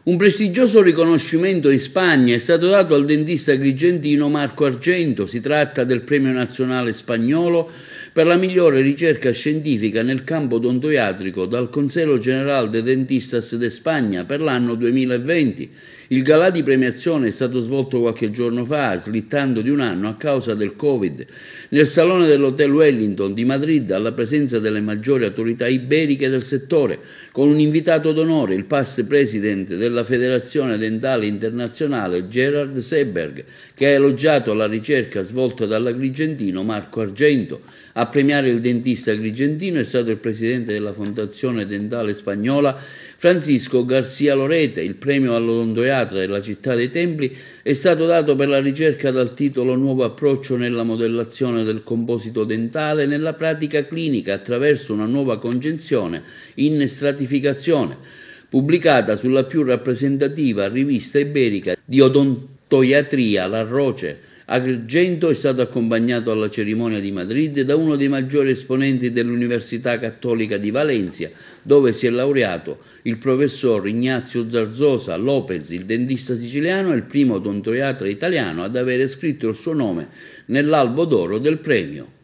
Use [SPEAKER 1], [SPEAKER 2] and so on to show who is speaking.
[SPEAKER 1] Un prestigioso riconoscimento in Spagna è stato dato al dentista grigentino Marco Argento, si tratta del premio nazionale spagnolo per la migliore ricerca scientifica nel campo odontoiatrico dal Consiglio Generale de Dentistas de Spagna per l'anno 2020. Il galà di premiazione è stato svolto qualche giorno fa, slittando di un anno a causa del Covid, nel salone dell'Hotel Wellington di Madrid alla presenza delle maggiori autorità iberiche del settore, con un invitato d'onore, il past presidente del della Federazione Dentale Internazionale Gerard Seberg, che ha elogiato la ricerca svolta dall'agrigentino Marco Argento. A premiare il dentista agrigentino è stato il presidente della Fondazione Dentale Spagnola Francisco Garcia Lorete. Il premio all'odontoiatra della città dei Templi è stato dato per la ricerca dal titolo Nuovo approccio nella modellazione del composito dentale nella pratica clinica attraverso una nuova congenzione in stratificazione pubblicata sulla più rappresentativa rivista iberica di odontoiatria, La Roce. Agrigento è stato accompagnato alla cerimonia di Madrid da uno dei maggiori esponenti dell'Università Cattolica di Valencia, dove si è laureato il professor Ignazio Zarzosa Lopez, il dentista siciliano e il primo odontoiatra italiano ad avere scritto il suo nome nell'albo d'oro del premio.